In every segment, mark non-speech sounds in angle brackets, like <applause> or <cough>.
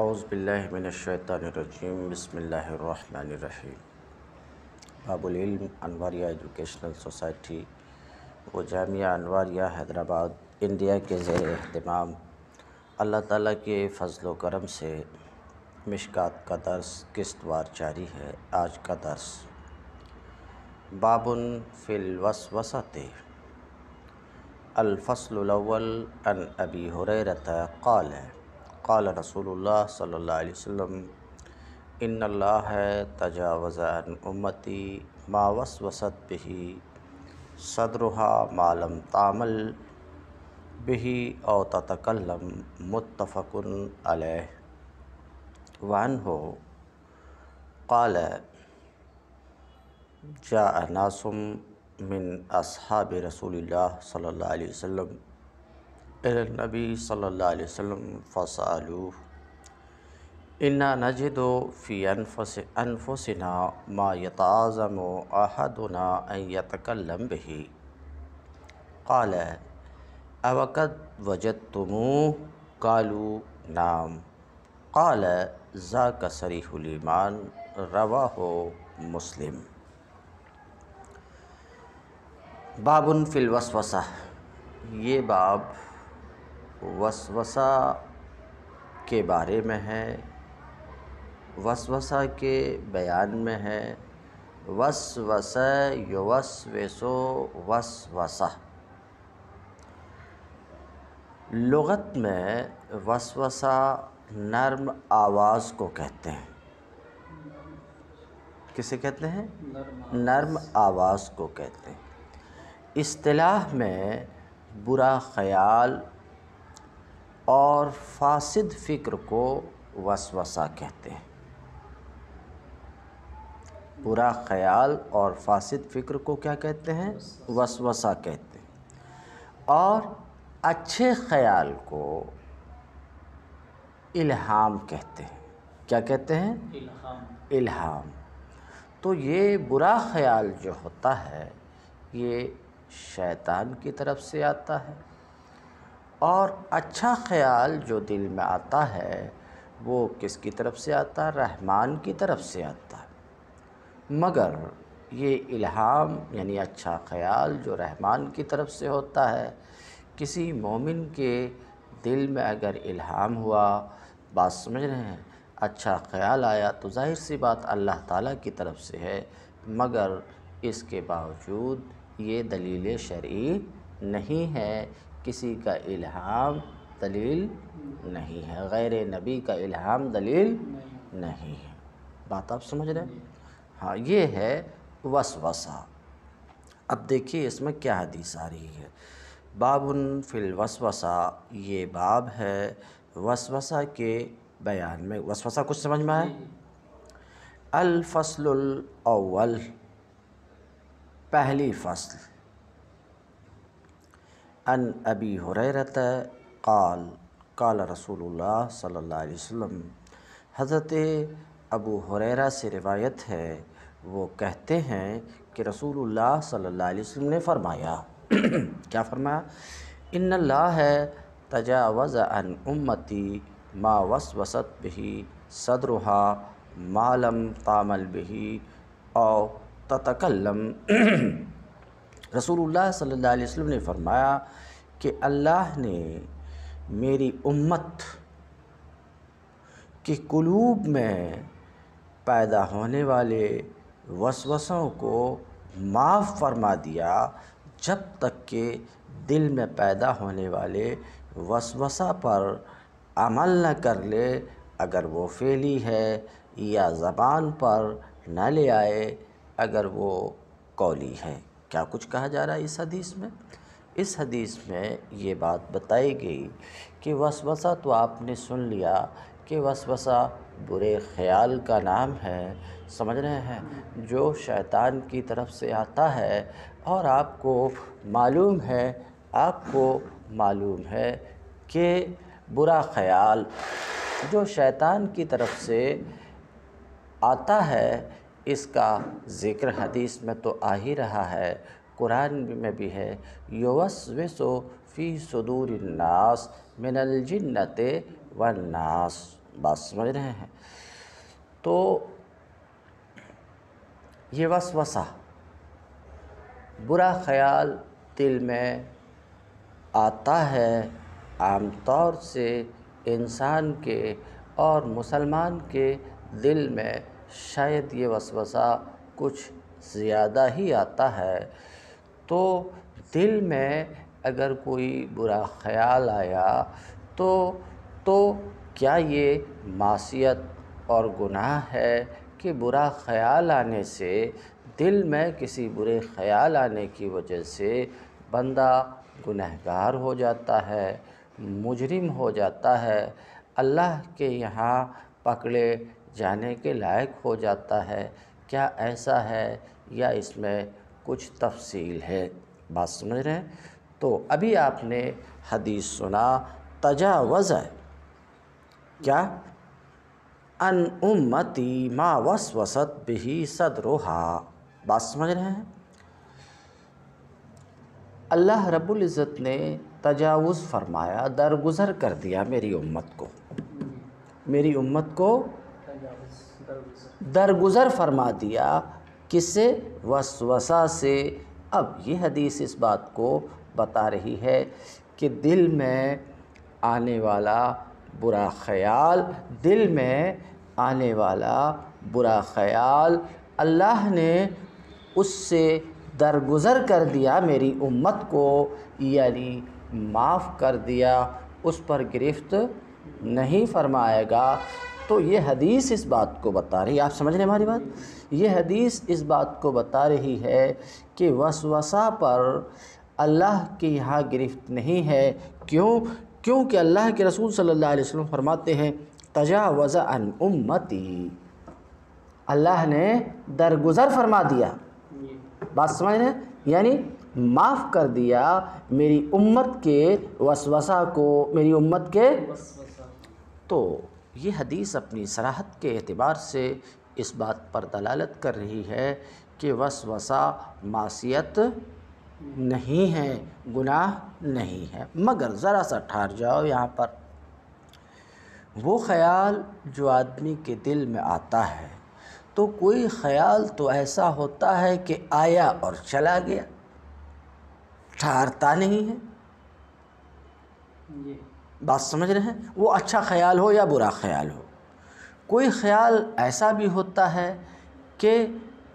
औज़बिल्लाशैतरजीम बसमीम बाबुल्म अनवारिया educational society व Jamia अनवारिया Hyderabad India के ज़ेर अहतमाम अल्लाह ताला के फ़जल करम से मिशकात का दर्स किस्तवार जारी है आज का दर्स बाबन फ़िलवसवसते अलफ़सल अन अबी हुरत कॉल है क़ाल रसूलुल्लाह सल्लल्लाहु अलैहि वसल्लम इन अल्लाह तजावज़न उम्मती मावस वसत बही सदरुहा मालम तामल बही और ततकलम मुतफ़न अलह वन हो क़ाल जा नासुम मिन असहाब रसूल सल्ला वसम إلى النبي صلى الله عليه وسلم فسألوه إنا نجد في أنفس أنفسنا ما يتعاظم أحدنا أن يتكلم به قال أوقد وجدتموه قالوا نعم قال ذاك صريح الإيمان رواه مسلم باب في الوسوسة یہ باب वसवसा के बारे में है वसवसा के बयान में है वेसो वस वस लगत में वसवसा नर्म आवाज़ को कहते हैं किसे कहते हैं नर्म आवाज़ को कहते हैं इस्तलाह में बुरा ख्याल और फासिद फ़िक्र को वसवसा कहते हैं बुरा ख्याल और फासिद फ़िक्र को क्या कहते हैं वसवसा कहते हैं और अच्छे ख्याल को इल्हाम कहते हैं क्या कहते हैं इल्हाम इल्हाम तो ये बुरा ख्याल जो होता है ये शैतान की तरफ से आता है और अच्छा ख़्याल जो दिल में आता है वो किसकी तरफ से आता है रहमान की तरफ से आता है मगर ये इल्हाम यानी अच्छा ख़्याल जो रहमान की तरफ से होता है किसी मोमिन के दिल में अगर इल्हाम हुआ बात समझ रहे हैं अच्छा ख्याल आया तो जाहिर सी बात अल्लाह ताला की तरफ से है मगर इसके बावजूद ये दलील शरी नहीं है किसी का इल्हाम दलील नहीं है गैर नबी का इल्हाम दलील नहीं है बात आप समझ रहे हैं हाँ ये है वसवसा अब देखिए इसमें क्या हदीस आ रही है बाबन फिल वसवसा ये बाब है वसवसा के बयान में वसवसा कुछ समझ में आए फसल अव्वल पहली फ़सल अन अबी हुरत काल कल रसूलुल्लाह सल्लल्लाहु अलैहि हज़रत अबू हुररा से रिवायत है वो कहते हैं कि रसूल सल्ला ने फरमाया <clears throat> क्या फरमाया इन है तजावज़ अन उम्मती मा वस वसत बही सदर मालम तामल बही और ततकल्लम <clears throat> रसूलुल्लाह सल्लल्लाहु अलैहि वसल्लम ने फरमाया कि अल्लाह ने मेरी उम्मत के कुलूब में पैदा होने वाले वसवसों को माफ़ फरमा दिया जब तक कि दिल में पैदा होने वाले वसवसा पर अमल न कर ले अगर वो फैली है या ज़बान पर न ले आए अगर वो कौली है क्या कुछ कहा जा रहा है इस हदीस में इस हदीस में ये बात बताई गई कि वसवसा तो आपने सुन लिया कि वसवसा बुरे ख्याल का नाम है समझ रहे हैं जो शैतान की तरफ से आता है और आपको मालूम है आपको मालूम है कि बुरा ख्याल जो शैतान की तरफ से आता है इसका ज़िक्र हदीस में तो आ ही रहा है कुरान में भी है योसो फ़ी सदूर नास मिनल सदूरन्नास व नास बात समझ रहे हैं तो ये वसवसा बुरा ख्याल दिल में आता है आमतौर से इंसान के और मुसलमान के दिल में शायद ये वसवसा कुछ ज़्यादा ही आता है तो दिल में अगर कोई बुरा ख्याल आया तो तो क्या ये मासीत और गुनाह है कि बुरा ख्याल आने से दिल में किसी बुरे ख्याल आने की वजह से बंदा गुनहगार हो जाता है मुजरिम हो जाता है अल्लाह के यहाँ पकड़े जाने के लायक हो जाता है क्या ऐसा है या इसमें कुछ तफसील है बात समझ रहे हैं तो अभी आपने हदीस सुना तजावज़ क्या अन उम्मती माँ वसत भी सदरोहा बात समझ रहे हैं अल्लाह रब्बुल इज़्ज़त ने तजावुज़ फरमाया दरगुजर कर दिया मेरी उम्मत को मेरी उम्मत को दरगुजर फरमा दिया किसे वसवसा से अब ये हदीस इस बात को बता रही है कि दिल में आने वाला बुरा ख्याल दिल में आने वाला बुरा ख्याल अल्लाह ने उससे दरगुजर कर दिया मेरी उम्मत को यानी माफ़ कर दिया उस पर गिरफ्त नहीं फरमाएगा तो ये हदीस इस बात को बता रही है आप समझ रहे हमारी बात ये हदीस इस बात को बता रही है कि वसवसा पर अल्लाह के यहाँ गिरफ्त नहीं है क्यों क्योंकि अल्लाह के रसूल सल्लल्लाहु अलैहि वसल्लम फरमाते हैं तजावज़ा अन उम्मती अल्लाह ने दरगुजर फरमा दिया बात समझ रहे यानी माफ़ कर दिया मेरी उम्मत के वसवसा को मेरी उम्मत के तो ये हदीस अपनी सराहत के अतबार से इस बात पर दलालत कर रही है कि वसा मासीत नहीं है गुनाह नहीं है मगर ज़रा सा ठहर जाओ यहाँ पर वो ख़याल जो आदमी के दिल में आता है तो कोई ख़याल तो ऐसा होता है कि आया और चला गया ठहरता नहीं है बात समझ रहे हैं वो अच्छा ख्याल हो या बुरा ख्याल हो कोई ख्याल ऐसा भी होता है कि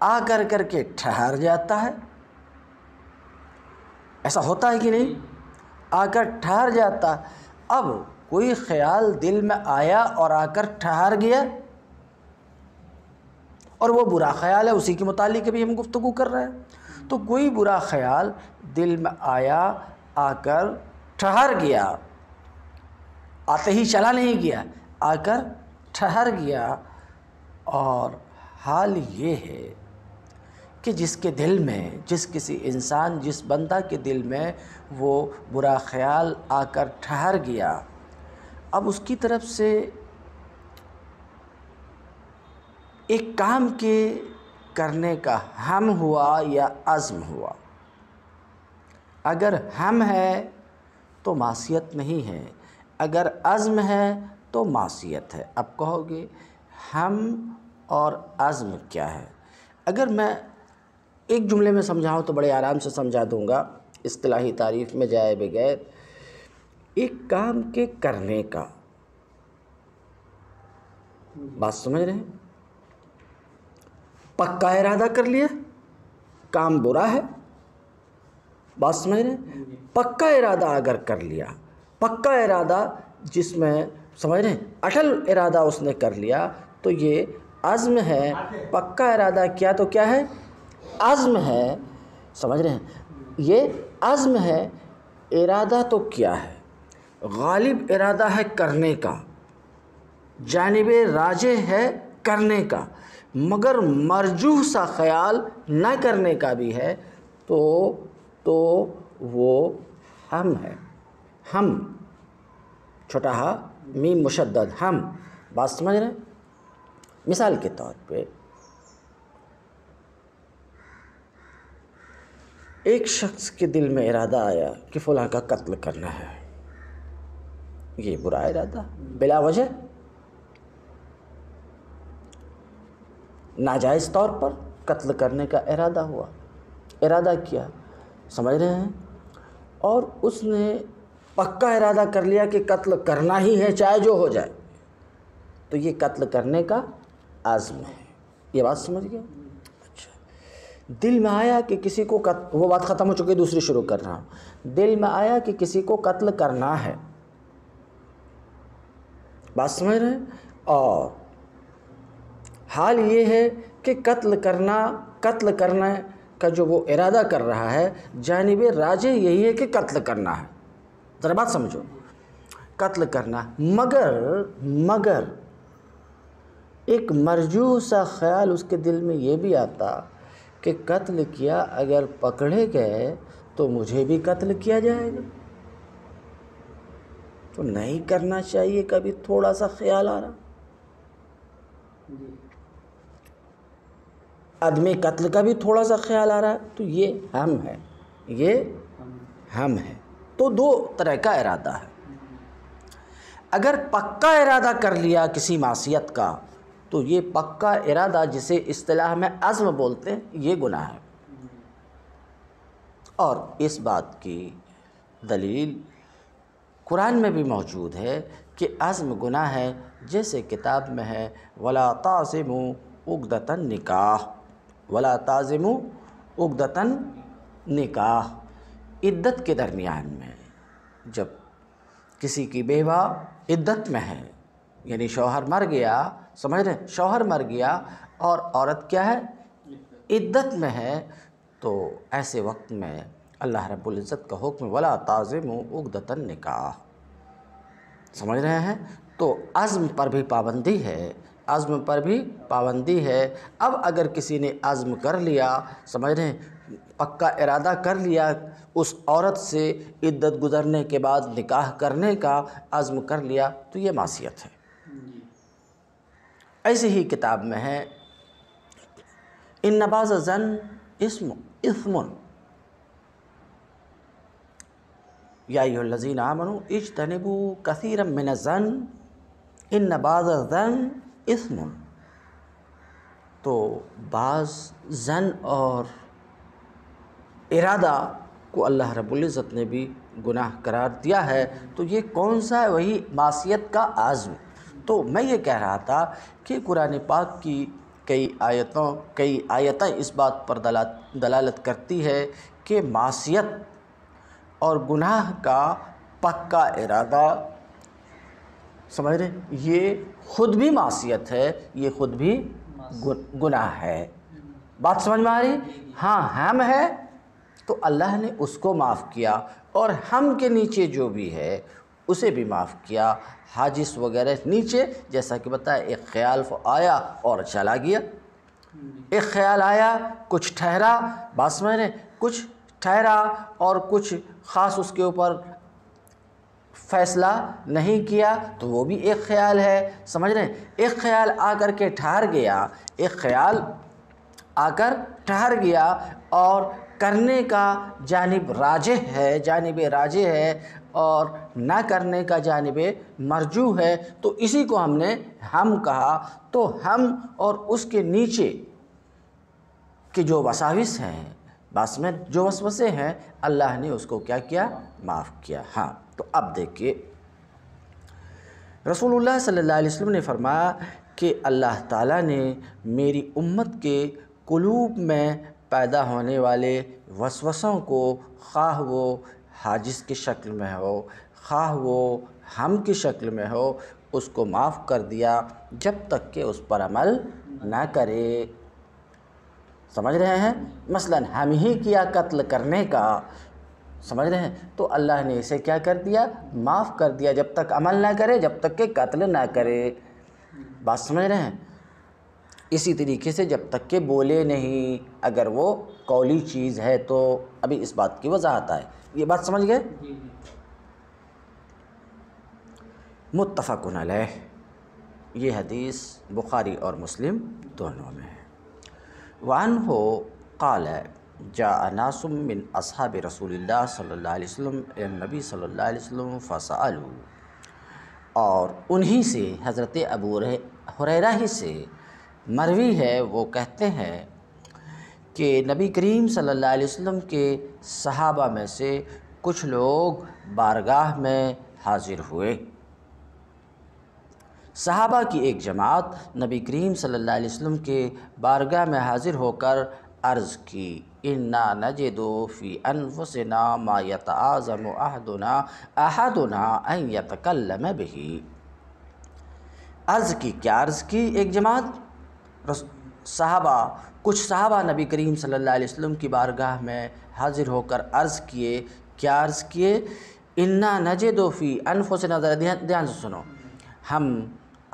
आ कर कर के ठहर जाता है ऐसा होता है कि नहीं आकर ठहर जाता अब कोई ख्याल दिल में आया और आकर ठहर गया और वो बुरा ख्याल है उसी के मुतालिक भी हम गुफ्तु कर रहे हैं तो कोई बुरा ख्याल दिल में आया आकर ठहर गया आते ही चला नहीं गया आकर ठहर गया और हाल ये है कि जिसके दिल में जिस किसी इंसान जिस बंदा के दिल में वो बुरा ख्याल आकर ठहर गया अब उसकी तरफ से एक काम के करने का हम हुआ या आज़म हुआ अगर हम है तो मासीत नहीं है अगर अज़म है तो मासीत है अब कहोगे हम और अज़म क्या है अगर मैं एक जुमले में समझाऊँ तो बड़े आराम से समझा दूँगा असलाही तारीफ़ में जाए बगैर एक काम के करने का बात समझ रहे हैं पक्का इरादा कर लिया काम बुरा है बात समझ रहे हैं पक्का इरादा अगर कर लिया पक्का इरादा जिसमें समझ रहे अटल इरादा उसने कर लिया तो ये आजम है पक्का इरादा किया तो क्या है आजम है समझ रहे हैं ये आजम है इरादा तो क्या है गालिब इरादा है करने का जानब राज है करने का मगर मरजूह सा ख्याल ना करने का भी है तो तो वो हम है हम छोटा हा मी मुशद हम बात समझ रहे मिसाल के तौर पे एक शख्स के दिल में इरादा आया कि फलां का कत्ल करना है ये बुरा इरादा बिला वजह नाजायज़ तौर पर कत्ल करने का इरादा हुआ इरादा किया समझ रहे हैं और उसने पक्का इरादा कर लिया कि कत्ल करना ही है चाहे जो हो जाए तो ये कत्ल करने का आज़म है ये बात समझ गया अच्छा दिल में आया कि किसी को कत वो बात ख़त्म हो चुकी है दूसरी शुरू कर रहा हूँ दिल में आया कि किसी को कत्ल करना है बात समझ रहे हैं और हाल ये है कि कत्ल करना कत्ल करना का जो वो इरादा कर रहा है जानब राजे यही है कि कत्ल करना है ज़रा बात समझो कत्ल करना मगर मगर एक मरजू सा ख्याल उसके दिल में ये भी आता कि कत्ल किया अगर पकड़े गए तो मुझे भी कत्ल किया जाएगा तो नहीं करना चाहिए कभी थोड़ा सा ख्याल आ रहा आदमी कत्ल का भी थोड़ा सा ख्याल आ रहा है तो ये हम है ये हम है तो दो तरह का इरादा है अगर पक्का इरादा कर लिया किसी मासीत का तो ये पक्का इरादा जिसे असलाह में अज़म बोलते हैं ये गुनाह है और इस बात की दलील कुरान में भी मौजूद है कि अज़म गुनाह है जैसे किताब में है वला ताज़िम उगदतन निकाह वला ताज़िम उगदतन निकाह इद्दत के दरमियान में जब किसी की बेवा इद्दत में है यानी शौहर मर गया समझ रहे शौहर मर गया और औरत क्या है इद्दत में है तो ऐसे वक्त में अल्लाह रबुल्जत का हुक्म वला ताज़म उगदतन निकाह समझ रहे हैं तो अज़म पर भी पाबंदी है अज़म पर भी पाबंदी है अब अगर किसी ने अज़म कर लिया समझ रहे हैं पक्का इरादा कर लिया उस औरत से इद्दत गुज़रने के बाद निकाह करने का आज़म कर लिया तो ये मासीत है ऐसे ही किताब में है इन नबाज जन इसम इसमन याजीन आमनु इज तनबू कसर मिन जन इन नबाज जन इसमन तो बाज़ जन और इरादा को अल्लाह रब्ज़त ने भी गुनाह करार दिया है तो ये कौन सा है वही मासीत का आज़म तो मैं ये कह रहा था कि कुरान पाक की कई आयतों कई आयतें इस बात पर दला दलालत करती है कि मासीत और गुनाह का पक्का इरादा समझ रहे ये खुद भी मासीत है ये खुद भी गुनाह है बात समझ में आ रही हाँ हम है तो अल्लाह ने उसको माफ़ किया और हम के नीचे जो भी है उसे भी माफ़ किया हाजिस वगैरह नीचे जैसा कि बताया एक ख्याल आया और चला गया एक ख्याल आया कुछ ठहरा बस मैंने कुछ ठहरा और कुछ ख़ास उसके ऊपर फैसला नहीं किया तो वो भी एक ख्याल है समझ रहे हैं एक ख्याल आकर के ठहर गया एक ख्याल आकर ठहर गया और करने का जानब राज है जानब राज है और ना करने का जानब मरजू है तो इसी को हमने हम कहा तो हम और उसके नीचे के जो वसाविस हैं बस में जो वसवसे हैं अल्लाह ने उसको क्या किया माफ़ किया हाँ तो अब देखिए रसूलुल्लाह सल्लल्लाहु अलैहि वसल्लम ने फरमाया कि अल्लाह ताला ने मेरी उम्मत के कुलूब में पैदा होने वाले वसवसों को खाह वो हाजिस की शक्ल में हो खाह वो हम की शक्ल में हो उसको माफ़ कर दिया जब तक के उस पर अमल ना करे समझ रहे हैं मसलन हम ही किया कत्ल करने का समझ रहे हैं तो अल्लाह ने इसे क्या कर दिया माफ़ कर दिया जब तक अमल ना करे जब तक के कत्ल ना करे बात समझ रहे हैं इसी तरीके से जब तक के बोले नहीं अगर वो कौली चीज़ है तो अभी इस बात की वजाहत आए ये बात समझ गए मुतफ़न अलह ये हदीस बुखारी और मुस्लिम दोनों में है वान हो क़ल जा बिन असहाब रसूल सल्ला वसम नबी सल्ला वसम फ़सालू और उन्हीं से हज़रत अबू हुररा ही से मरवी है वो कहते हैं कि नबी करीम सल्लल्लाहु अलैहि वसल्लम के सहाबा में से कुछ लोग बारगाह में हाज़िर हुए सहाबा की एक जमात नबी करीम सल्लल्लाहु अलैहि वसल्लम के बारगाह में हाज़िर होकर अर्ज़ की इन्ना नजदो फ़ी अनफसना मा यताज़म अहदना अहदना अन यतकल्लम बही अर्ज़ की क्या अर्ज़ की एक जमात साहबा कुछ साहबा नबी करीम सल्लल्लाहु अलैहि वसल्लम की बारगाह में हाज़िर होकर अर्ज़ किए क्या अर्ज़ किए इन्ना नजे दोफ़ी अनफो से नज़र ध्यान से सुनो हम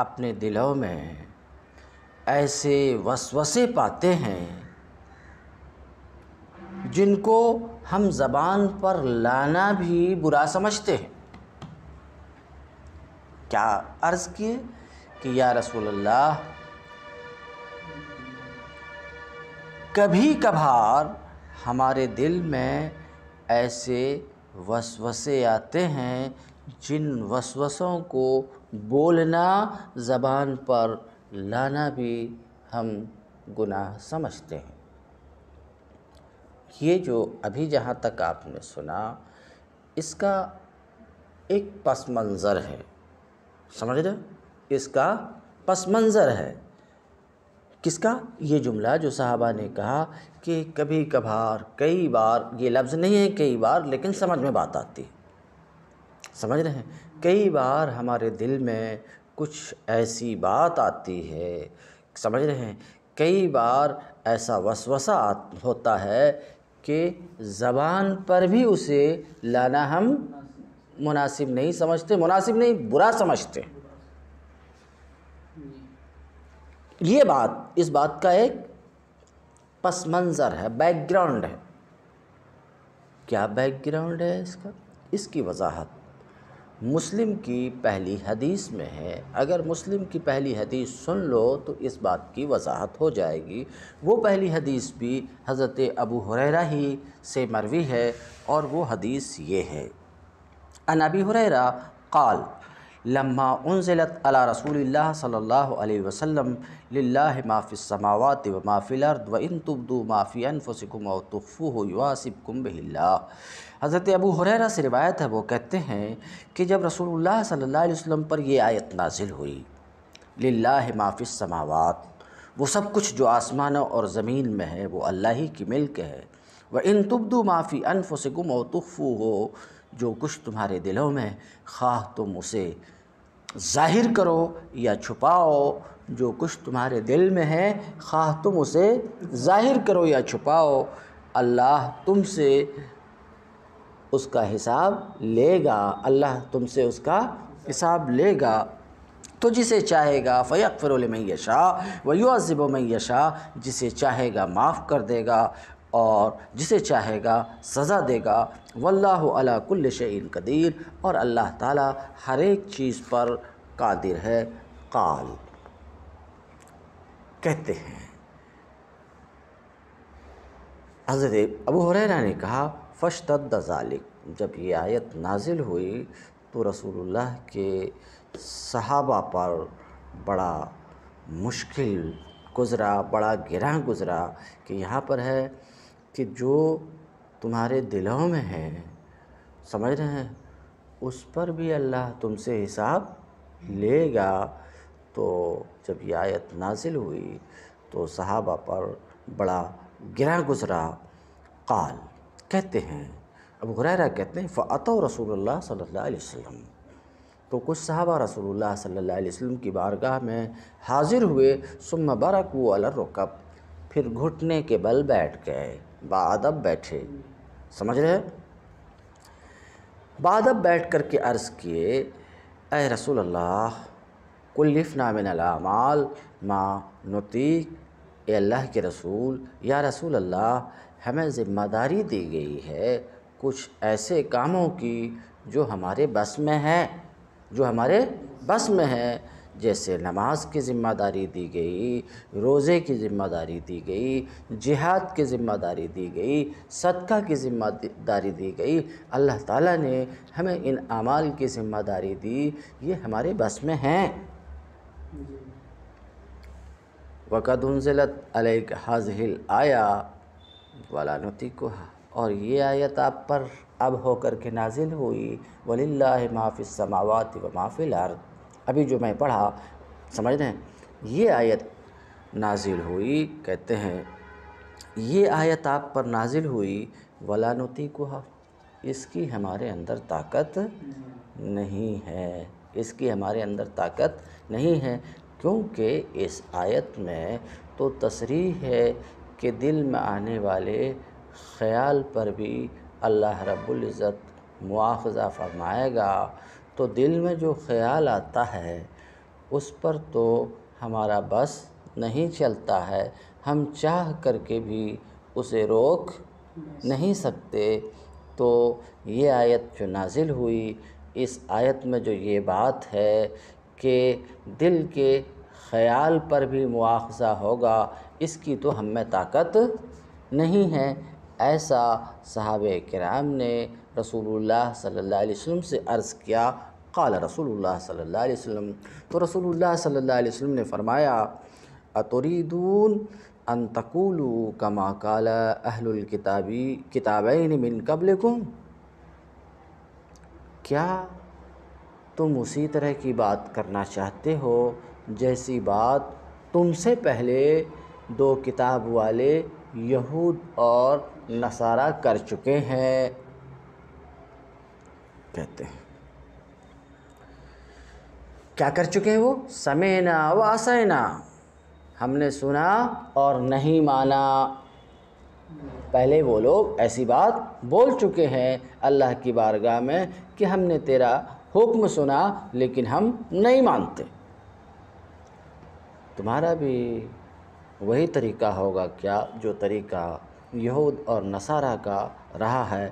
अपने दिलों में ऐसे वसवसे पाते हैं जिनको हम ज़बान पर लाना भी बुरा समझते हैं क्या अर्ज़ किए कि या रसूल अल्लाह कभी कभार हमारे दिल में ऐसे वसवसे आते हैं जिन वसवसों को बोलना ज़बान पर लाना भी हम गुनाह समझते हैं ये जो अभी जहाँ तक आपने सुना इसका एक पस मंज़र है समझ रहे इसका पस मंज़र है किसका ये जुमला जो साहबा ने कहा कि कभी कभार कई बार ये लफ्ज़ नहीं है कई बार लेकिन समझ में बात आती समझ रहे हैं कई बार हमारे दिल में कुछ ऐसी बात आती है समझ रहे हैं कई बार ऐसा वसवसा होता है कि ज़बान पर भी उसे लाना हम मुनासिब नहीं समझते मुनासिब नहीं बुरा समझते ये बात इस बात का एक पस मंज़र है बैकग्राउंड है क्या बैकग्राउंड है इसका इसकी वजाहत मुस्लिम की पहली हदीस में है अगर मुस्लिम की पहली हदीस सुन लो तो इस बात की वजाहत हो जाएगी वो पहली हदीस भी हज़रत अबू हुरैरा ही से मरवी है और वो हदीस ये है अनबी हुरैरा काल लम्हा उनजिलत अला रसूल वसल्लम लिल्लाहि ला समावाति व अर्द व इन तब्दू माफ़ी अनफुसिकुम व तफ़ू युआसिबकुम बिल्लाह हज़रत अबू हुरैरा से रिवायत है वो कहते हैं कि जब रसूल सल्ला वसल्लम पर यह आयत नाजिल हुई ला समावात वो सब कुछ जो आसमानों और ज़मीन में है वो अल्लाह ही की मिल्क है व इन तब्दू माफ़ी अनफुसिकुम व तफ़ू हो जो कुछ तुम्हारे दिलों में खा तुम उसे जाहिर करो या छुपाओ जो कुछ तुम्हारे दिल में है खा तुम उसे जाहिर करो या छुपाओ अल्लाह तुमसे उसका हिसाब लेगा अल्लाह तुमसे उसका हिसाब लेगा तो जिसे चाहेगा मैं यशा जिसे चाहेगा माफ़ कर देगा और जिसे चाहेगा सज़ा देगा वल्लाह अला कुल्ल कदीर और अल्लाह ताला हर एक चीज़ पर कादिर है काल कहते हैं हज़रत अबू हुरैरा ने कहा फ़शतद ज़ालिक जब ये आयत नाजिल हुई तो रसूलुल्लाह के सहाबा पर बड़ा मुश्किल गुज़रा बड़ा गिरा गुज़रा कि यहाँ पर है कि जो तुम्हारे दिलों में है समझ रहे हैं उस पर भी अल्लाह तुमसे हिसाब लेगा तो जब यह आयत नाजिल हुई तो सहाबा पर बड़ा गिरा गुजरा काल कहते हैं अब हुररा कहते हैं फ़त रसूल सल्लल्लाहु तो कुछ सहाबा रसूलुल्लाह सल्ला अलैहि की बारगाह में हाज़िर हुए सुम बरक वो अलरकब फिर घुटने के बल बैठ गए बादब बैठे समझ रहे बादब बैठ कर के अर्ज़ किए ए रसूल अल्लाह नाम अलामाल माँ नतीक अल्लाह के रसूल या रसूल अल्लाह हमें ज़िम्मेदारी दी गई है कुछ ऐसे कामों की जो हमारे बस में है जो हमारे बस में है जैसे नमाज की ज़िम्मेदारी दी गई रोज़े की ज़िम्मेदारी दी गई जिहाद की ज़िम्मेदारी दी गई सदका की ज़िम्मेदारी दी गई अल्लाह ताला ने हमें इन अमाल की ज़िम्मेदारी दी ये हमारे बस में हैं वक़द उनजिलत अलैक हाजिल आया वालानती को और ये आयत आप पर अब होकर के नाजिल हुई वलिल्लाह माफ़ समावत व माफ़िल अर्द अभी जो मैं पढ़ा समझ रहे हैं ये आयत नाजिल हुई कहते हैं ये आयत आप पर नाजिल हुई वलानुती को इसकी हमारे अंदर ताकत नहीं है इसकी हमारे अंदर ताकत नहीं है क्योंकि इस आयत में तो तसरी है कि दिल में आने वाले ख्याल पर भी अल्लाह रब्ज़त मुआवज़ा फरमाएगा तो दिल में जो ख़याल आता है उस पर तो हमारा बस नहीं चलता है हम चाह करके भी उसे रोक नहीं सकते तो ये आयत जो नाजिल हुई इस आयत में जो ये बात है कि दिल के ख़याल पर भी मुआवजा होगा इसकी तो हमें ताकत नहीं है ऐसा साहब कराम ने रसूलुल्लाह सल्लल्लाहु अलैहि वसल्लम से अर्ज़ किया काल रसूलुल्लाह सल्लल्लाहु अलैहि वसल्लम तो रसूलुल्लाह सल्लल्लाहु अलैहि वसल्लम ने फ़रमाया अतरीदून अन कमा कल अहलुल किताबी किताबैन मिन कबलकुम क्या तुम उसी तरह की बात करना चाहते हो जैसी बात तुमसे पहले दो किताब वाले यहूद और नसारा कर चुके हैं कहते हैं क्या कर चुके हैं वो समेना व ना हमने सुना और नहीं माना पहले वो लोग ऐसी बात बोल चुके हैं अल्लाह की बारगाह में कि हमने तेरा हुक्म सुना लेकिन हम नहीं मानते तुम्हारा भी वही तरीका होगा क्या जो तरीका यहूद और नसारा का रहा है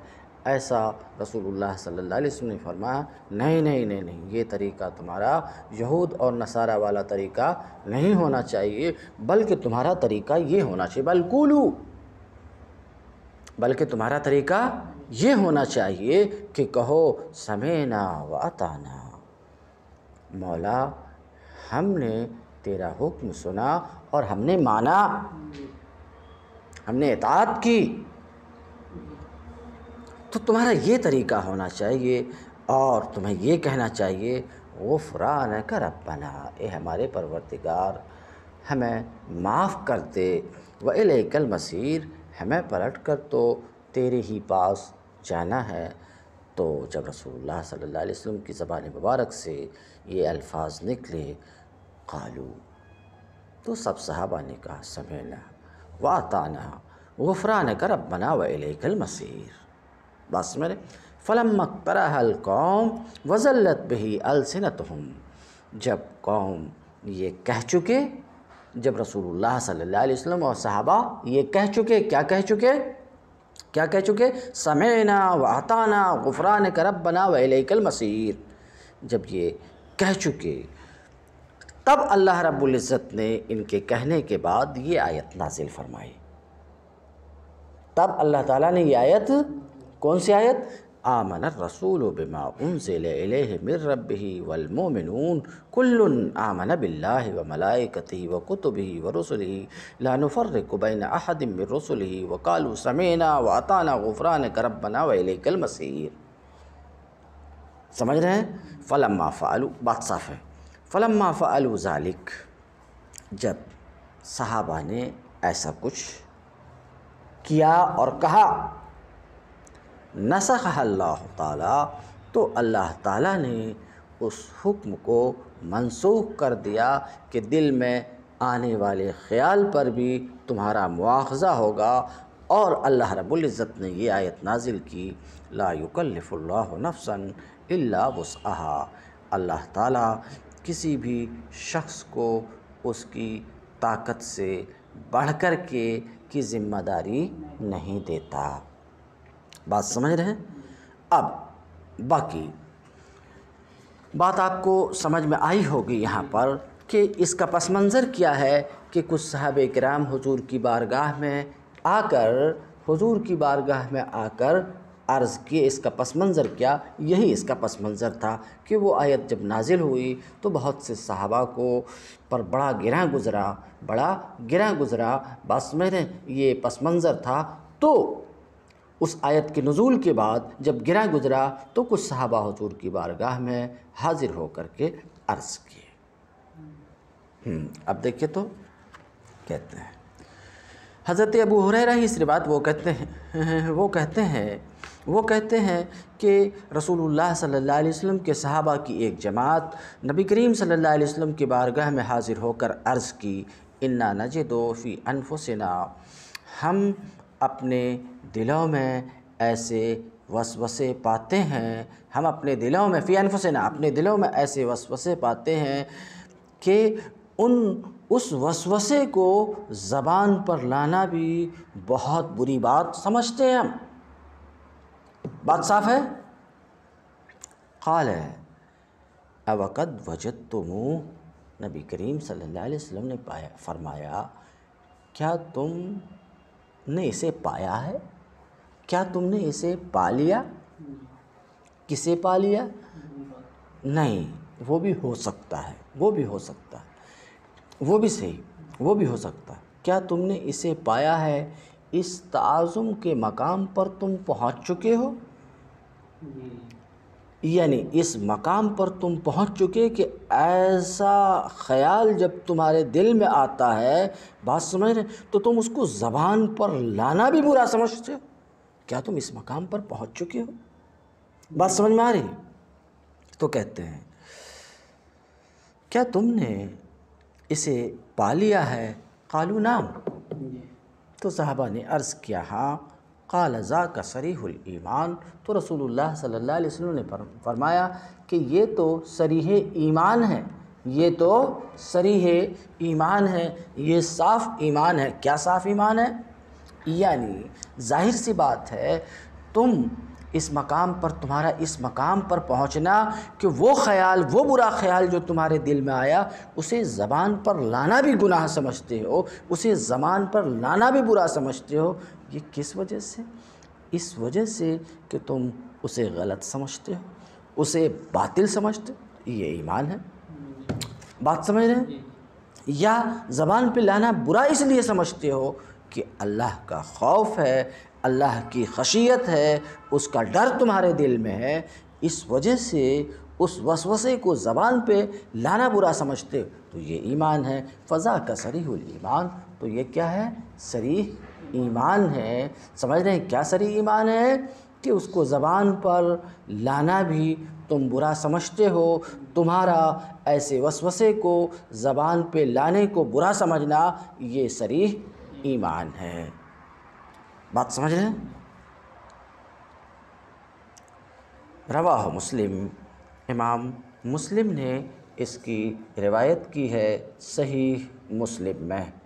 ऐसा रसूलुल्लाह सल्लल्लाहु अलैहि वसल्लम ने फरमाया नहीं नहीं नहीं नहीं ये तरीका तुम्हारा यहूद और नसारा वाला तरीका नहीं होना चाहिए बल्कि तुम्हारा तरीका ये होना चाहिए बलकुलू बल्कि तुम्हारा तरीका ये होना चाहिए कि कहो समेना व मौला हमने तेरा हुक्म सुना और हमने माना हमने एतात की तो तुम्हारा ये तरीका होना चाहिए और तुम्हें ये कहना चाहिए वो फ़ुरान कर अपना ए हमारे परवरदिगार हमें माफ़ कर दे व इलेकल मसीर हमें पलट कर तो तेरे ही पास जाना है तो जब रसूलुल्लाह सल्लल्लाहु अलैहि वसल्लम की ज़बान मुबारक से ये अल्फाज निकले कालू तो सब सहाबा ने कहा समेना वाताना न कर अब बना व इलेकल मसीर बात समझ फ़लम अकतरा कौम वजल्लत बही अलसनत हम जब कौम ये कह चुके जब रसूलुल्लाह सल्लल्लाहु अलैहि वसल्लम और सहाबा ये कह चुके क्या कह चुके क्या कह चुके समेना वाताना गुफरान करब बना वलकल मसीर जब ये कह चुके तब अल्लाह रबुल्जत ने इनके कहने के बाद ये आयत नाजिल फरमाई तब अल्लाह ताला ने ये आयत كون سي آيات آمن الرسول بما أنزل إليه من ربه والمؤمنون كل آمن بالله وملائكته وكتبه ورسله لا نفرق بين أحد من رسله وقالوا سمعنا وأطعنا غفرانك ربنا وإليك المصير سمجھ رہے ہیں فلما فعلوا بات صاف ہے فلما فعلوا ذلك جب صحابہ نے ایسا کچھ کیا اور کہا नसखल्ला ताला तो अल्लाह ताला ने उस हुक्म को मनसूख कर दिया कि दिल में आने वाले ख़्याल पर भी तुम्हारा मुआवजा होगा और अल्लाह रब्ज़त ने ये आयत नाजिल की लाकल्ला नफसन अल्ला वसहा अल्लाह ताला किसी भी शख्स को उसकी ताकत से बढ़कर के की ज़िम्मेदारी नहीं देता बात समझ रहे हैं अब बाकी बात आपको समझ में आई होगी यहाँ पर कि इसका पस मंज़र क्या है कि कुछ साहब कराम हजूर की बारगाह में आकर हजूर की बारगाह में आकर अर्ज़ किए इसका पस मंज़र क्या यही इसका पस मंज़र था कि वो आयत जब नाजिल हुई तो बहुत से साहबा को पर बड़ा गिरा गुज़रा बड़ा गिरा गुज़रा बस मेरे ये पस मंज़र था तो उस आयत के नज़ुल के बाद जब गिरा गुजरा तो कुछ सहाबा हजूर की बारगाह में हाजिर होकर के अर्ज़ किए हम्म, अब देखिए तो कहते हैं हज़रत अबू हुरैरा ही इस रिवात वो कहते हैं <laughs> वो कहते हैं वो कहते हैं कि रसूलुल्लाह सल्लल्लाहु अलैहि वसल्लम के सहाबा की एक जमात नबी करीम सल्लल्लाहु अलैहि वसल्लम की बारगाह में हाज़िर होकर अर्ज़ की इन्ना नजदो दोफ़ी अनफुसना हम अपने दिलों में ऐसे वसवसे पाते हैं हम अपने दिलों में फ़ी अनफसना अपने दिलों में ऐसे वसवसे पाते हैं कि उन उस वसवसे को ज़बान पर लाना भी बहुत बुरी बात समझते हैं हम बात साफ है काल है अवकद वजत तुम नबी करीम सल्लल्लाहु अलैहि वसल्लम ने पाया फरमाया क्या तुम ने इसे पाया है क्या तुमने इसे पा लिया किसे पा लिया नहीं वो भी हो सकता है वो भी हो सकता है वो भी सही वो भी हो सकता है क्या तुमने इसे पाया है इस ताज़ुम के मकाम पर तुम पहुंच चुके हो यानी इस मकाम पर तुम पहुंच चुके कि ऐसा ख्याल जब तुम्हारे दिल में आता है बात समझ रहे तो तुम उसको ज़बान पर लाना भी बुरा समझते हो क्या तुम इस मकाम पर पहुंच चुके हो बात समझ में आ रही तो कहते हैं क्या तुमने इसे पा लिया है कालू नाम तो साहबा ने अर्ज़ किया हाँ काल अजा का सरीहुल ईमान तो रसूलुल्लाह सल्लल्लाहु अलैहि वसल्लम ने फरमाया कि ये तो सरीह ईमान है ये तो सरीह ईमान है ये साफ़ ईमान है क्या साफ़ ईमान है यानी जाहिर सी बात है तुम इस मकाम पर तुम्हारा इस मकाम पर पहुंचना कि वो ख्याल वो बुरा ख्याल जो तुम्हारे दिल में आया उसे ज़बान पर लाना भी गुनाह समझते हो उसे ज़बान पर लाना भी बुरा समझते हो ये किस वजह से इस वजह से कि तुम उसे गलत समझते हो उसे बातिल समझते हो ये ईमान है बात समझ रहे हैं या ज़बान पर लाना बुरा इसलिए समझते हो कि अल्लाह का खौफ है अल्लाह की खशियत है उसका डर तुम्हारे दिल में है इस वजह से उस वसवसे को ज़बान पे लाना बुरा समझते तो ये ईमान है फ़ज़ा का सरीहुल ईमान तो ये क्या है सरी ईमान है समझ रहे हैं क्या सरी ईमान है कि उसको ज़बान पर लाना भी तुम बुरा समझते हो तुम्हारा ऐसे वसवसे को ज़बान पे लाने को बुरा समझना ये सरी ईमान है बात समझ रहे हैं रवा मुस्लिम इमाम मुस्लिम ने इसकी रिवायत की है सही मुस्लिम में